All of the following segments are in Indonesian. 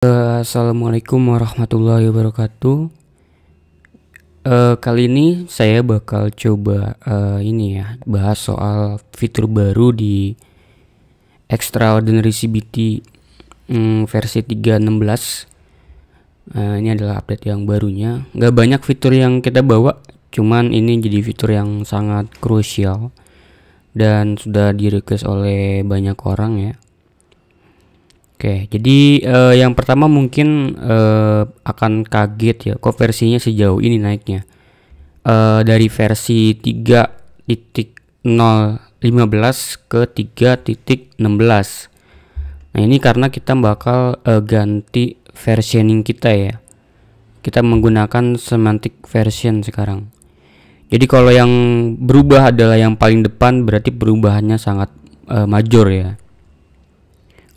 Assalamualaikum warahmatullahi wabarakatuh. Uh, kali ini saya bakal coba uh, ini ya bahas soal fitur baru di Extraordinary CBT um, hmm, versi 3.16. Uh, eh, ini adalah update yang barunya. Gak banyak fitur yang kita bawa, cuman ini jadi fitur yang sangat krusial dan sudah direquest oleh banyak orang ya Oke, jadi uh, yang pertama mungkin uh, akan kaget ya, kok versinya sejauh ini naiknya. Uh, dari versi 3.015 ke 3.16. Nah, ini karena kita bakal uh, ganti versioning kita ya. Kita menggunakan semantic version sekarang. Jadi kalau yang berubah adalah yang paling depan berarti perubahannya sangat uh, major ya.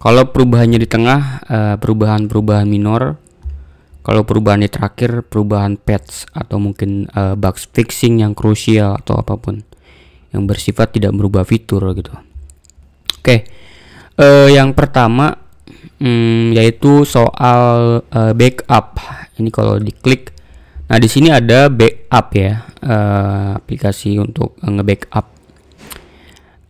Kalau perubahannya di tengah, eh, perubahan-perubahan minor. Kalau perubahan di terakhir, perubahan patch atau mungkin uh, bug fixing yang krusial atau apapun yang bersifat tidak berubah fitur gitu. Oke, okay. Eh, yang pertama hmm, yaitu soal uh, backup. Ini kalau diklik, nah di sini ada backup ya uh, aplikasi untuk ngebackup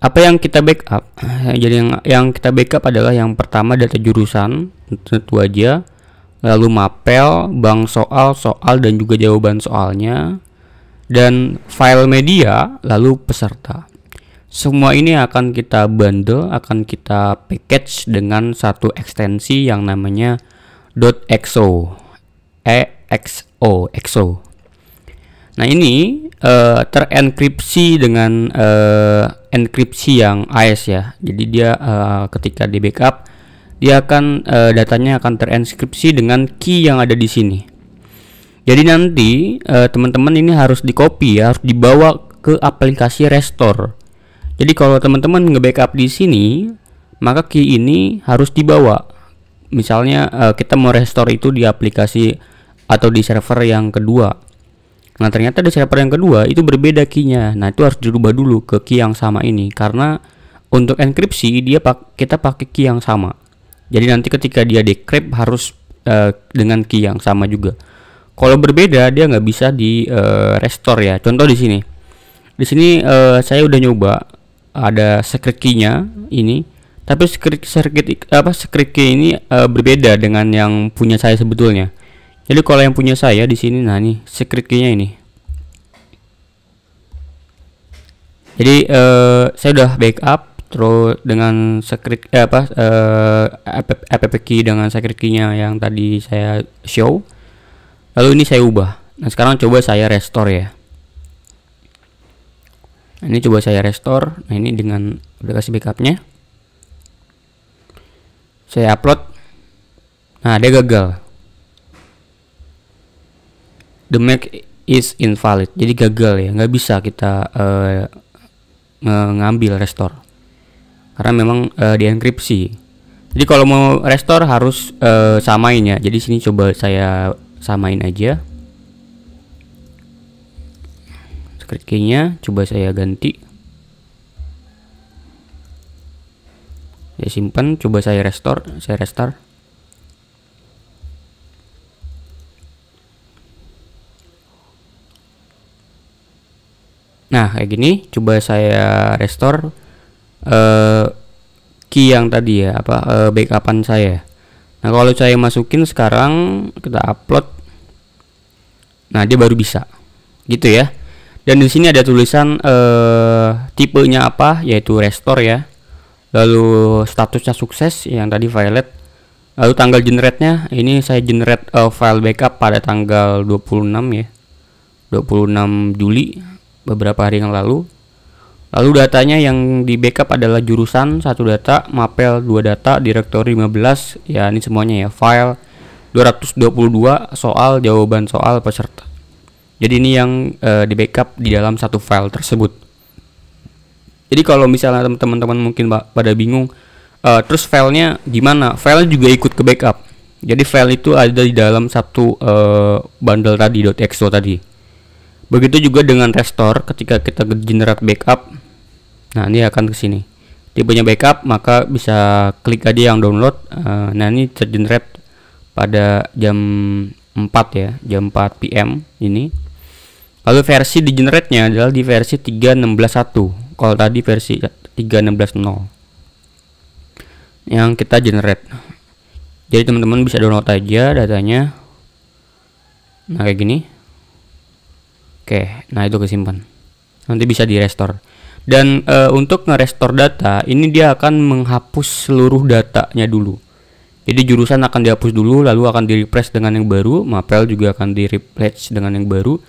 apa yang kita backup eh, jadi yang yang kita backup adalah yang pertama data jurusan tentu aja lalu mapel bank soal soal dan juga jawaban soalnya dan file media lalu peserta semua ini akan kita bundle akan kita package dengan satu ekstensi yang namanya .exo e exo exo nah ini uh, terenkripsi dengan uh, enkripsi yang AES ya. Jadi dia uh, ketika di backup dia akan uh, datanya akan terenkripsi dengan key yang ada di sini. Jadi nanti eh, teman-teman uh, ini harus di copy ya, harus dibawa ke aplikasi restore. Jadi kalau teman-teman nge-backup di sini, maka key ini harus dibawa. Misalnya uh, kita mau restore itu di aplikasi atau di server yang kedua Nah ternyata di server yang kedua itu berbeda keynya. Nah itu harus dirubah dulu ke key yang sama ini karena untuk enkripsi dia pak kita pakai key yang sama. Jadi nanti ketika dia decrypt harus uh, dengan key yang sama juga. Kalau berbeda dia nggak bisa di uh, restore ya. Contoh di sini, di sini uh, saya udah nyoba ada secret keynya ini, tapi secret, secret apa secret key ini uh, berbeda dengan yang punya saya sebetulnya jadi kalau yang punya saya di sini nah nih secret key-nya ini. Jadi eh, saya udah backup terus dengan secret eh, apa eh, app app key dengan secret key-nya yang tadi saya show. Lalu ini saya ubah. Nah, sekarang coba saya restore ya. Nah, ini coba saya restore. Nah, ini dengan aplikasi backupnya. Saya upload. Nah, dia gagal the Mac is invalid jadi gagal ya nggak bisa kita uh, eh, ngambil restore karena memang uh, dienkripsi jadi kalau mau restore harus uh, samain ya jadi sini coba saya samain aja script key coba saya ganti saya simpan coba saya restore saya restart Nah, kayak gini coba saya restore uh, key yang tadi ya, apa uh, backupan saya. Nah, kalau saya masukin sekarang kita upload. Nah, dia baru bisa. Gitu ya. Dan di sini ada tulisan uh, tipenya apa, yaitu restore ya. Lalu statusnya sukses yang tadi violet. Lalu tanggal generate-nya, ini saya generate uh, file backup pada tanggal 26 ya. 26 Juli beberapa hari yang lalu. Lalu datanya yang di backup adalah jurusan satu data, mapel dua data, direktori 15, ya ini semuanya ya, file 222 soal jawaban soal peserta. Jadi ini yang e, di backup di dalam satu file tersebut. Jadi kalau misalnya teman-teman mungkin pada bingung, e, terus filenya gimana? File juga ikut ke backup. Jadi file itu ada di dalam satu e, bundle tadi .exo tadi. Begitu juga dengan restore ketika kita generate backup. Nah, ini akan ke sini. Tipenya backup, maka bisa klik aja yang download. Eh, nah, ini tergenerate pada jam 4 ya, jam 4 PM ini. Lalu versi di generate-nya adalah di versi 3.16.1. Kalau tadi versi 3.16.0 yang kita generate. Jadi teman-teman bisa download aja datanya. Nah, kayak gini. Oke, nah itu kesimpan. Nanti bisa di restore. Dan e, untuk nge-restore data, ini dia akan menghapus seluruh datanya dulu. Jadi jurusan akan dihapus dulu, lalu akan di-refresh dengan yang baru. Mapel juga akan di-refresh dengan yang baru.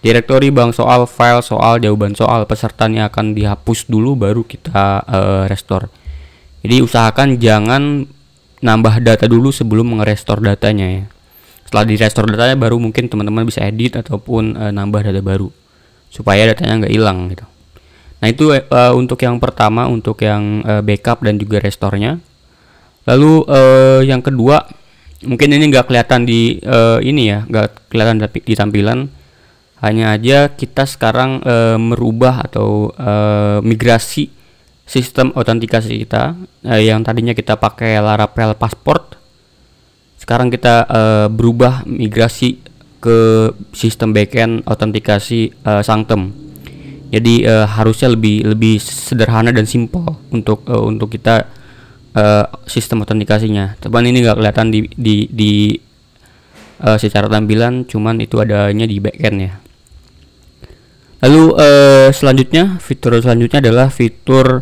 Direktori bank soal, file soal, jawaban soal, pesertanya akan dihapus dulu, baru kita e, restore. Jadi usahakan jangan nambah data dulu sebelum nge-restore datanya ya setelah di restore datanya baru mungkin teman-teman bisa edit ataupun uh, nambah data baru supaya datanya nggak hilang gitu nah itu uh, untuk yang pertama untuk yang uh, backup dan juga restornya lalu uh, yang kedua mungkin ini nggak kelihatan di uh, ini ya nggak kelihatan di tampilan hanya aja kita sekarang e, merubah atau e, migrasi sistem autentikasi kita e, yang tadinya kita pakai Laravel Passport sekarang kita uh, berubah migrasi ke sistem backend autentikasi uh, Sanctum. Jadi uh, harusnya lebih lebih sederhana dan simple untuk uh, untuk kita uh, sistem autentikasinya. Cuman ini nggak kelihatan di di di uh, secara tampilan, cuman itu adanya di backend ya. Lalu uh, selanjutnya fitur selanjutnya adalah fitur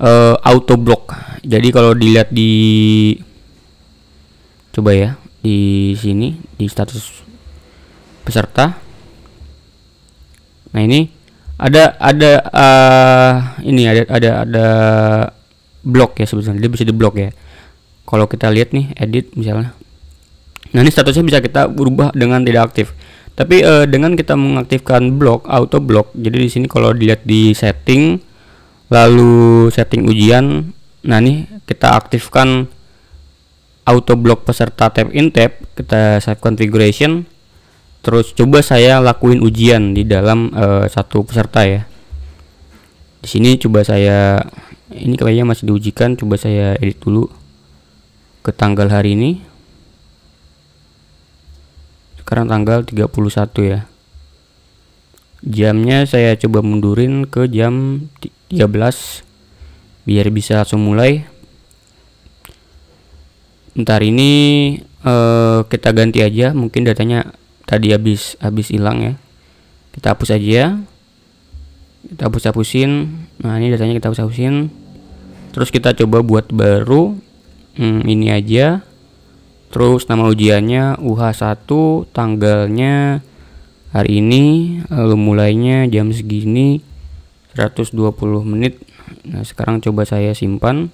uh, auto block. Jadi kalau dilihat di coba ya di sini di status peserta nah ini ada ada uh, ini ada ada ada blok ya sebetulnya dia bisa di blok ya kalau kita lihat nih edit misalnya nah ini statusnya bisa kita berubah dengan tidak aktif tapi uh, dengan kita mengaktifkan blok auto blok jadi di sini kalau dilihat di setting lalu setting ujian nah ini kita aktifkan auto block peserta tap in tap kita save configuration terus coba saya lakuin ujian di dalam uh, satu peserta ya di sini coba saya ini kayaknya masih diujikan coba saya edit dulu ke tanggal hari ini sekarang tanggal 31 ya jamnya saya coba mundurin ke jam 13 biar bisa langsung mulai Ntar ini uh, kita ganti aja, mungkin datanya tadi habis habis hilang ya. Kita hapus aja. Kita hapus-hapusin. Nah, ini datanya kita hapus-hapusin. Terus kita coba buat baru. Hmm, ini aja. Terus nama ujiannya UH1, tanggalnya hari ini, lalu mulainya jam segini 120 menit. Nah, sekarang coba saya simpan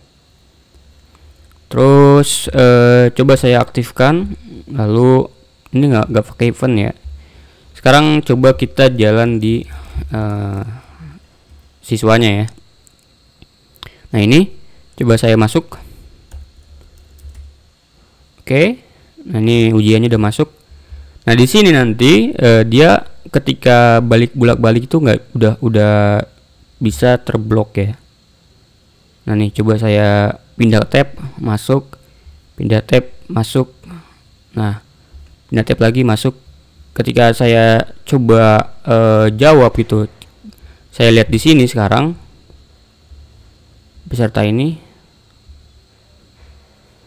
terus eh, coba saya aktifkan lalu ini nggak nggak pakai event ya sekarang coba kita jalan di eh, siswanya ya nah ini coba saya masuk oke nah ini ujiannya udah masuk nah di sini nanti eh, dia ketika balik bulak balik itu nggak udah udah bisa terblok ya nah nih coba saya pindah tab masuk pindah tab masuk nah pindah tab lagi masuk ketika saya coba e, jawab itu saya lihat di sini sekarang peserta ini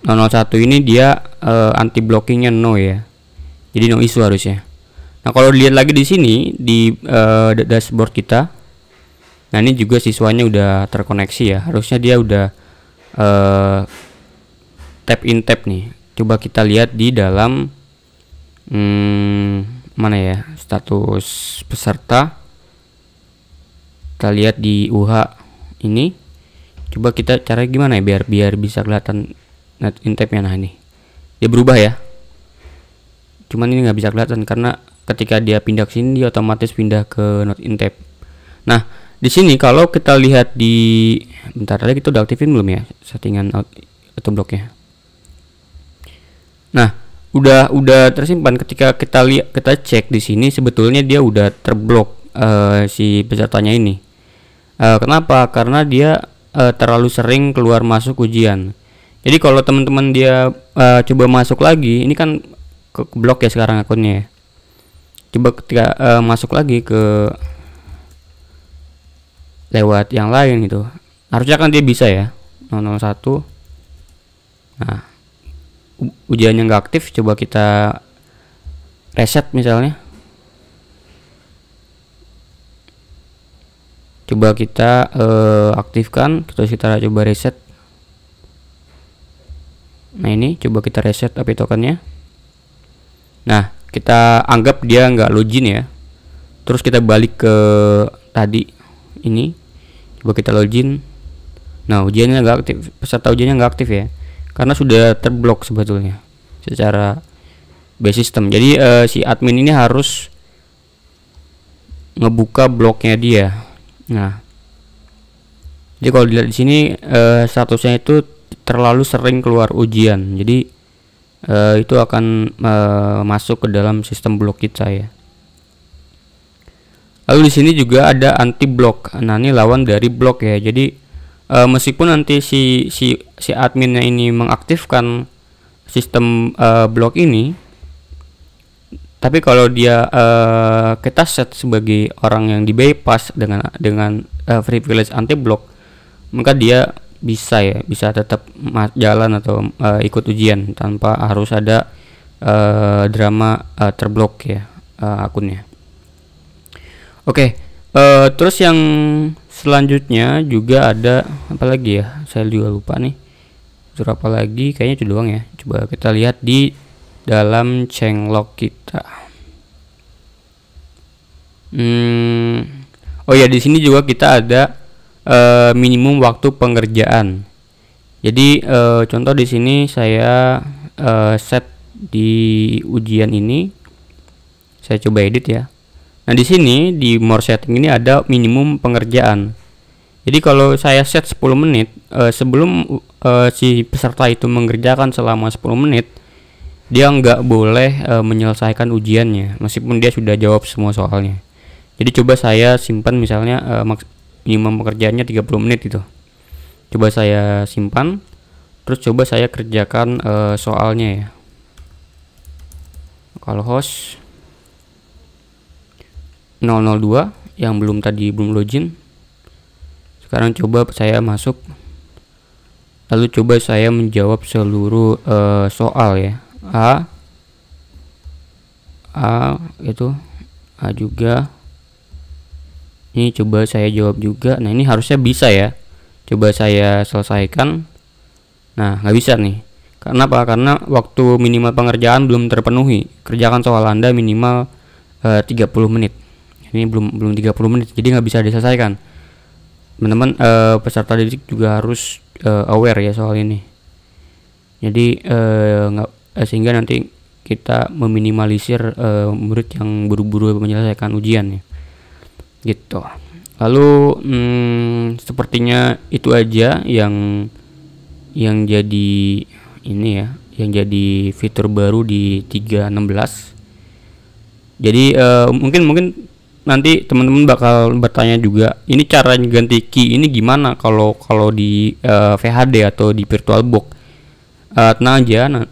001 ini dia e, eh, anti blockingnya no ya jadi no issue harusnya nah kalau dilihat lagi di sini di e, dashboard kita nah ini juga siswanya udah terkoneksi ya harusnya dia udah uh, eh, tab in tap nih coba kita lihat di dalam hmm, mana ya status peserta kita lihat di UH ini coba kita cara gimana ya biar biar bisa kelihatan net in tapnya nah ini dia berubah ya cuman ini nggak bisa kelihatan karena ketika dia pindah ke sini dia otomatis pindah ke not in tab nah di sini kalau kita lihat di bentar tadi kita udah aktifin belum ya settingan auto blocknya nah udah udah tersimpan ketika kita lihat kita cek di sini sebetulnya dia udah terblok uh, si pesertanya ini uh, kenapa karena dia uh, terlalu sering keluar masuk ujian jadi kalau teman-teman dia uh, coba masuk lagi ini kan ke, ke blok ya sekarang akunnya ya. coba ketika uh, masuk lagi ke lewat yang lain gitu harusnya kan dia bisa ya 001 nah ujiannya nggak aktif coba kita reset misalnya coba kita uh, aktifkan terus kita coba reset nah ini coba kita reset api tokennya nah kita anggap dia nggak login ya terus kita balik ke tadi ini Coba kita login. Nah, ujiannya nggak aktif. Peserta ujiannya nggak aktif ya. Karena sudah terblok sebetulnya secara base system. Jadi uh, si admin ini harus ngebuka bloknya dia. Nah, jadi kalau dilihat di sini uh, statusnya itu terlalu sering keluar ujian. Jadi uh, itu akan uh, masuk ke dalam sistem blok kita ya. Lalu di sini juga ada anti block. Nah, ini lawan dari block ya. Jadi e, meskipun nanti si si si adminnya ini mengaktifkan sistem e, block ini tapi kalau dia uh, kita set sebagai orang yang di bypass dengan dengan uh, privilege anti block maka dia bisa ya bisa tetap jalan atau uh, ikut ujian tanpa harus ada uh, drama uh, terblok ya uh, akunnya Oke, okay. uh, eh, terus yang selanjutnya juga ada apa lagi ya? Saya juga lupa nih. Unsur apa lagi? Kayaknya itu doang ya. Coba kita lihat di dalam cenglok kita. Hmm. Oh ya, di sini juga kita ada uh, minimum waktu pengerjaan. Jadi uh, contoh di sini saya uh, set di ujian ini. Saya coba edit ya. Nah, di sini di more setting ini ada minimum pengerjaan. Jadi kalau saya set 10 menit eh, sebelum eh, si peserta itu mengerjakan selama 10 menit, dia nggak boleh eh, menyelesaikan ujiannya meskipun dia sudah jawab semua soalnya. Jadi coba saya simpan misalnya eh, minimum pekerjaannya 30 menit itu Coba saya simpan terus coba saya kerjakan eh, soalnya ya. Kalau host 002 yang belum tadi belum login sekarang coba saya masuk lalu coba saya menjawab seluruh uh, soal ya A A itu A juga ini coba saya jawab juga nah ini harusnya bisa ya coba saya selesaikan nah nggak bisa nih karena apa karena waktu minimal pengerjaan belum terpenuhi kerjakan soal anda minimal eh, uh, 30 menit ini belum belum 30 menit jadi nggak bisa diselesaikan teman-teman uh, peserta didik juga harus uh, aware ya soal ini jadi eh, nggak uh, sehingga nanti kita meminimalisir uh, murid yang buru-buru menyelesaikan ujian ya, gitu lalu hmm, sepertinya itu aja yang yang jadi ini ya yang jadi fitur baru di 316 jadi uh, mungkin mungkin nanti teman-teman bakal bertanya juga ini cara ganti key ini gimana kalau kalau di uh, eh, VHD atau di virtual book uh, eh, tenang aja uh,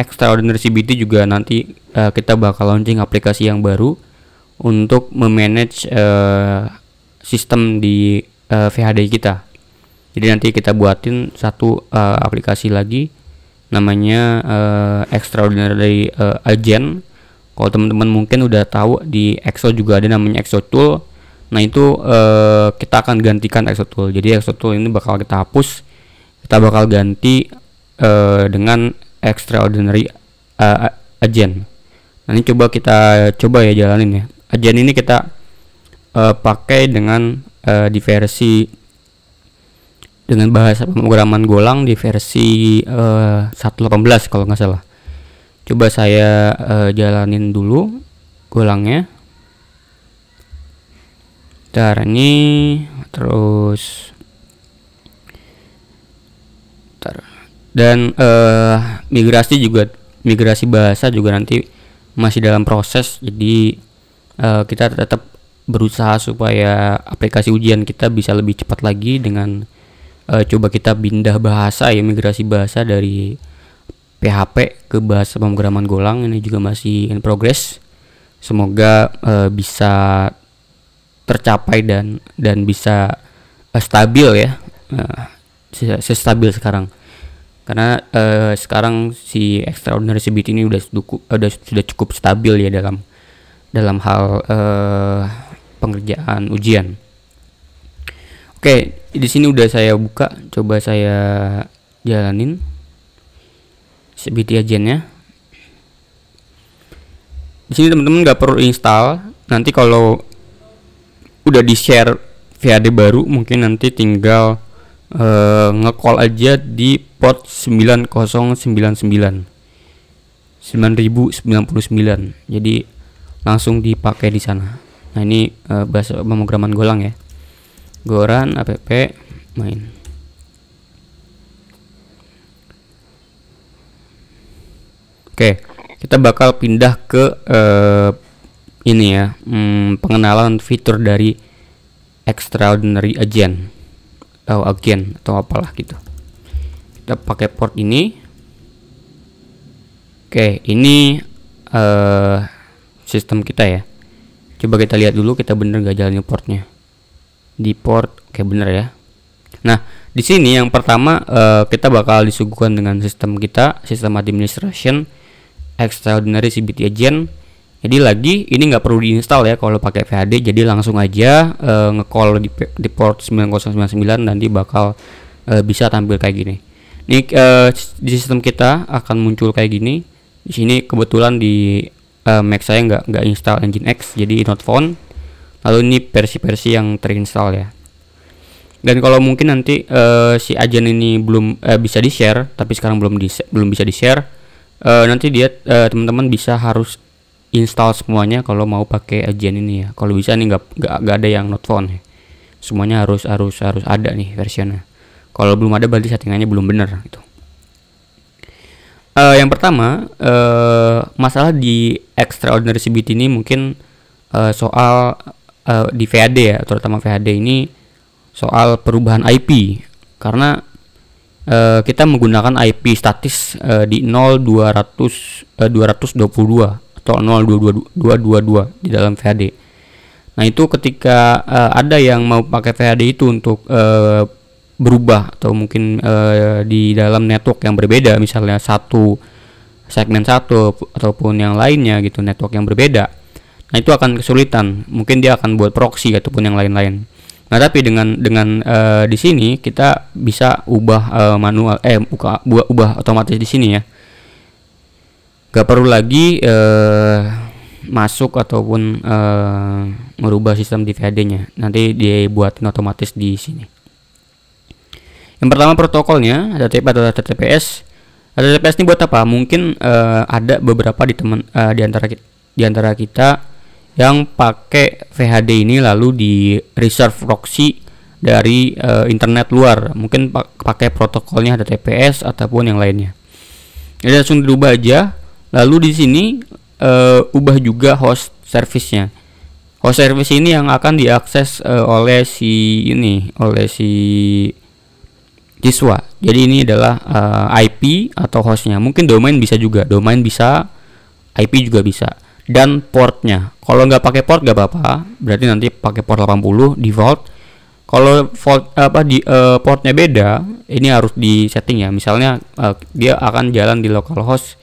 extraordinary CBT juga nanti uh, kita bakal launching aplikasi yang baru untuk memanage uh, sistem di uh, VHD kita jadi nanti kita buatin satu uh, aplikasi lagi namanya uh, extraordinary uh, agent kalau teman-teman mungkin udah tahu di EXO juga ada namanya EXO tool nah itu eh, kita akan gantikan EXO tool jadi EXO tool ini bakal kita hapus kita bakal ganti eh, dengan extraordinary eh, agent nah ini coba kita coba ya jalanin ya agent ini kita eh, pakai dengan eh, di versi dengan bahasa pemrograman Golang di versi eh, 1.18 kalau nggak salah coba saya uh, jalanin dulu golangnya Bentar, ini terus Bentar. dan uh, migrasi juga migrasi bahasa juga nanti masih dalam proses jadi uh, kita tetap berusaha supaya aplikasi ujian kita bisa lebih cepat lagi dengan uh, coba kita pindah bahasa ya migrasi bahasa dari PHP ke bahasa pemrograman Golang ini juga masih in progress. Semoga uh, bisa tercapai dan dan bisa uh, stabil ya. Eh, se stabil sekarang. Karena uh, sekarang si extraordinary CBT ini udah cukup sudah cukup stabil ya dalam dalam hal uh, pengerjaan ujian. Oke, di sini udah saya buka, coba saya jalanin. CBT agentnya di sini teman-teman nggak perlu install nanti kalau udah di share VAD baru mungkin nanti tinggal uh, ngecall aja di port 9099 9099 jadi langsung dipakai di sana nah ini uh, bahasa pemrograman golang ya goran app main Oke, kita bakal pindah ke uh, ini ya, hmm, pengenalan fitur dari extraordinary agent atau agen atau apalah gitu. Kita pakai port ini. Oke, ini uh, sistem kita ya. Coba kita lihat dulu kita bener gak jalannya portnya. Di port, oke bener ya. Nah, di sini yang pertama uh, kita bakal disuguhkan dengan sistem kita, sistem administration extraordinary CBT agent jadi lagi ini nggak perlu diinstal ya kalau pakai VHD jadi langsung aja uh, ngecall di, di port 9099 nanti bakal uh, bisa tampil kayak gini. Ini uh, di sistem kita akan muncul kayak gini. Di sini kebetulan di uh, Mac saya nggak nggak install Engine X jadi not found. Lalu ini versi-versi yang terinstall ya. Dan kalau mungkin nanti uh, si agen ini belum uh, bisa di share tapi sekarang belum di belum bisa di share uh, nanti dia uh, teman-teman bisa harus install semuanya kalau mau pakai agen ini ya kalau bisa nih nggak nggak ada yang not found ya. semuanya harus harus harus ada nih versionnya kalau belum ada berarti settingannya belum benar itu. uh, eh, yang pertama uh, masalah di extraordinary CBT ini mungkin uh, soal uh, di VAD ya terutama VAD ini soal perubahan IP karena Eh, kita menggunakan IP statis uh, di 0200 uh, 222 atau 0222 di dalam VHD. Nah, itu ketika uh, ada yang mau pakai VHD itu untuk uh, berubah atau mungkin uh, di dalam network yang berbeda misalnya satu segmen satu ataupun yang lainnya gitu network yang berbeda. Nah, itu akan kesulitan. Mungkin dia akan buat proxy ataupun yang lain-lain. Nah, tapi dengan dengan uh, di sini kita bisa ubah uh, manual eh buka, buat ubah otomatis di sini ya. Gak perlu lagi uh, masuk ataupun uh, merubah sistem dvd nya Nanti dia dibuatin otomatis di sini. Yang pertama protokolnya ada HTTP atau HTTPS. HTTPS ini buat apa? Mungkin uh, ada beberapa di teman uh, di antara di antara kita yang pakai VHD ini lalu di reserve proxy dari uh, internet luar mungkin pakai protokolnya ada TPS ataupun yang lainnya jadi langsung diubah aja lalu di sini uh, ubah juga host servicenya host service ini yang akan diakses uh, oleh si ini oleh si siswa jadi ini adalah uh, IP atau hostnya mungkin domain bisa juga domain bisa IP juga bisa dan portnya. Kalau nggak pakai port nggak apa-apa, berarti nanti pakai port 80 default. Kalau port apa di uh, portnya beda, ini harus di setting ya. Misalnya uh, dia akan jalan di localhost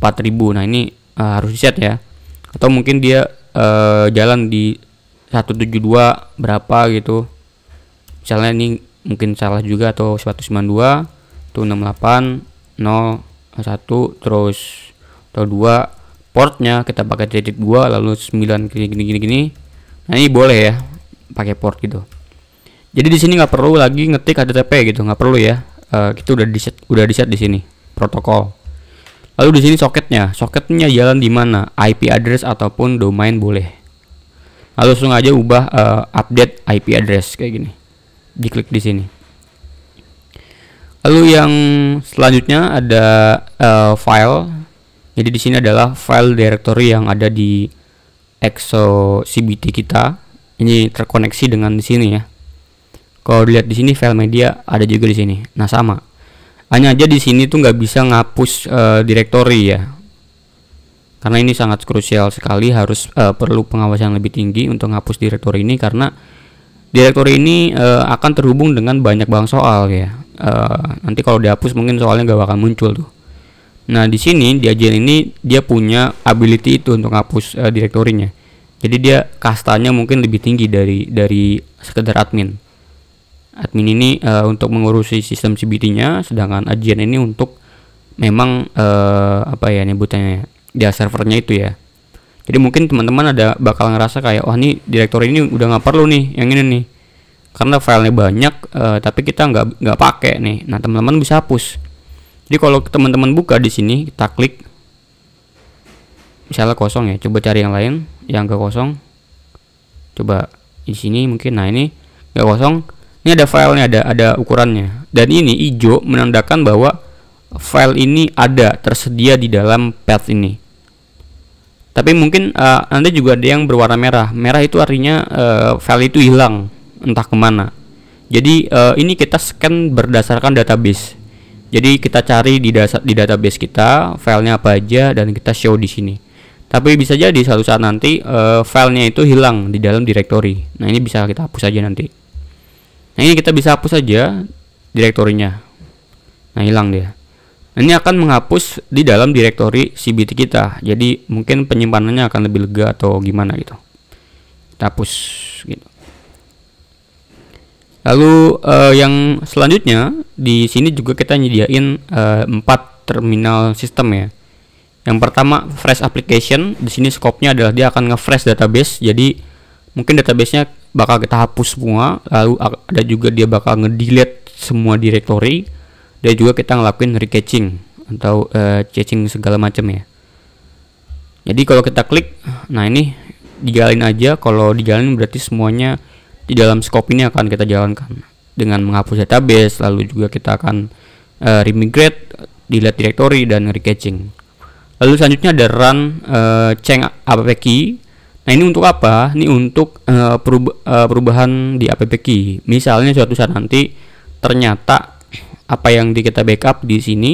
4000. Nah, ini uh, harus di set ya. Atau mungkin dia uh, jalan di 172 berapa gitu. Misalnya ini mungkin salah juga atau 192 tuh 01 terus atau 2 portnya kita pakai titik gua lalu 9 gini gini gini gini nah ini boleh ya pakai port gitu jadi di sini nggak perlu lagi ngetik HTTP gitu nggak perlu ya uh, kita udah di set udah di set di sini protokol lalu di sini soketnya soketnya jalan di mana IP address ataupun domain boleh lalu nah, langsung aja ubah uh, update IP address kayak gini diklik di sini lalu yang selanjutnya ada uh, file jadi di sini adalah file directory yang ada di exo kita. Ini terkoneksi dengan di sini ya. Kalau dilihat di sini file media ada juga di sini. Nah sama. Hanya aja di sini tuh nggak bisa ngapus uh, directory ya. Karena ini sangat krusial sekali harus uh, perlu pengawasan lebih tinggi untuk ngapus directory ini karena directory ini uh, akan terhubung dengan banyak bank soal ya. Uh, nanti kalau dihapus mungkin soalnya nggak bakal muncul tuh. Nah, di sini di ajian ini dia punya ability itu untuk hapus uh, eh, direktorinya. Jadi dia kastanya mungkin lebih tinggi dari dari sekedar admin. Admin ini uh, untuk mengurusi sistem cbt nya sedangkan ajian ini untuk memang uh, apa ya ya, dia servernya itu ya. Jadi mungkin teman-teman ada bakal ngerasa kayak wah oh, nih direktori ini udah nggak perlu nih yang ini nih karena filenya banyak uh, tapi kita nggak nggak pakai nih. Nah teman-teman bisa hapus jadi kalau teman-teman buka di sini kita klik misalnya kosong ya coba cari yang lain yang gak kosong coba di sini mungkin nah ini gak kosong ini ada filenya ada ada ukurannya dan ini hijau menandakan bahwa file ini ada tersedia di dalam path ini tapi mungkin uh, nanti juga ada yang berwarna merah merah itu artinya uh, file itu hilang entah kemana jadi uh, ini kita scan berdasarkan database jadi kita cari di, dasa, di database kita filenya apa aja dan kita show di sini. Tapi bisa jadi suatu saat nanti e, filenya itu hilang di dalam directory. Nah ini bisa kita hapus aja nanti. Nah ini kita bisa hapus aja direktorinya. Nah hilang dia. Nah, ini akan menghapus di dalam directory CBT kita. Jadi mungkin penyimpanannya akan lebih lega atau gimana gitu. Kita hapus gitu. Lalu uh, yang selanjutnya di sini juga kita nyediain eh, empat uh, terminal sistem ya. Yang pertama fresh application, di sini skopnya adalah dia akan nge-fresh database. Jadi mungkin databasenya bakal kita hapus semua, lalu ada juga dia bakal nge-delete semua directory dan juga kita ngelakuin re atau uh, caching segala macam ya. Jadi kalau kita klik, nah ini dijalin aja. Kalau dijalin berarti semuanya di dalam scope ini akan kita jalankan dengan menghapus database lalu juga kita akan uh, remigrate delete directory dan recaching lalu selanjutnya ada run uh, change app key nah ini untuk apa ini untuk uh, eh, perub uh, perubahan di app key misalnya suatu saat nanti ternyata apa yang di kita backup di sini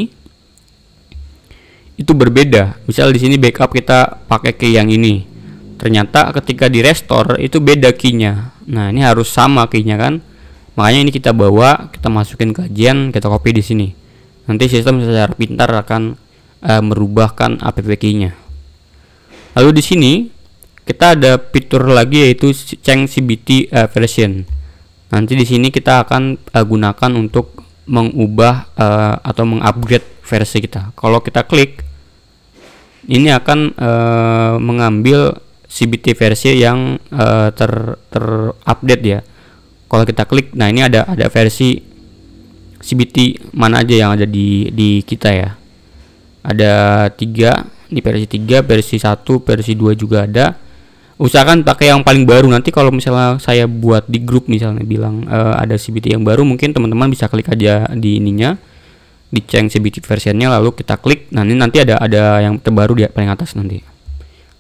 itu berbeda misal di sini backup kita pakai key yang ini ternyata ketika di restore itu beda keynya nah ini harus sama keynya kan makanya ini kita bawa kita masukin ke Gen kita copy di sini nanti sistem secara pintar akan uh, merubahkan app keynya lalu di sini kita ada fitur lagi yaitu ceng CBT uh, eh, version nanti di sini kita akan uh, gunakan untuk mengubah uh, atau mengupgrade versi kita kalau kita klik ini akan uh, mengambil CBT versi yang uh, ter terupdate ya. Kalau kita klik, nah ini ada ada versi CBT mana aja yang ada di di kita ya. Ada tiga di versi tiga, versi satu, versi dua juga ada. Usahakan pakai yang paling baru nanti kalau misalnya saya buat di grup misalnya bilang uh, ada CBT yang baru mungkin teman-teman bisa klik aja di ininya di change CBT versiannya lalu kita klik nah ini nanti ada ada yang terbaru di paling atas nanti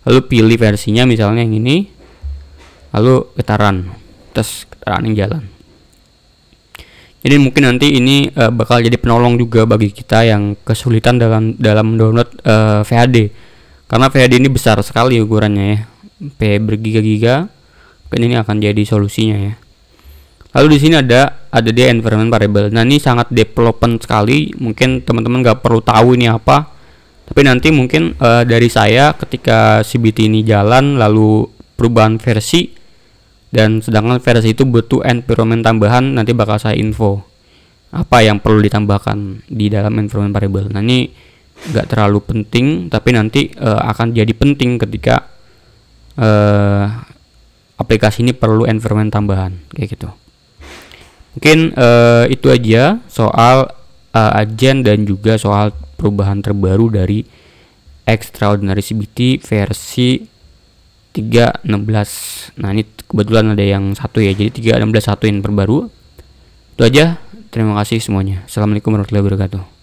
lalu pilih versinya misalnya yang ini lalu getaran tes getaran yang jalan jadi mungkin nanti ini uh, bakal jadi penolong juga bagi kita yang kesulitan dalam dalam download uh, eh, VHD karena VHD ini besar sekali ukurannya ya P bergiga-giga mungkin ini akan jadi solusinya ya lalu di sini ada ada dia environment variable nah ini sangat development sekali mungkin teman-teman nggak perlu tahu ini apa tapi nanti mungkin uh, dari saya ketika CBT ini jalan lalu perubahan versi dan sedangkan versi itu butuh environment tambahan nanti bakal saya info apa yang perlu ditambahkan di dalam environment variable. Nah ini nggak terlalu penting tapi nanti uh, akan jadi penting ketika uh, aplikasi ini perlu environment tambahan kayak gitu. Mungkin uh, itu aja soal uh, agen dan juga soal perubahan terbaru dari Extraordinary CBT versi 3.16 nah ini kebetulan ada yang satu ya jadi satu yang terbaru itu aja terima kasih semuanya assalamualaikum warahmatullahi wabarakatuh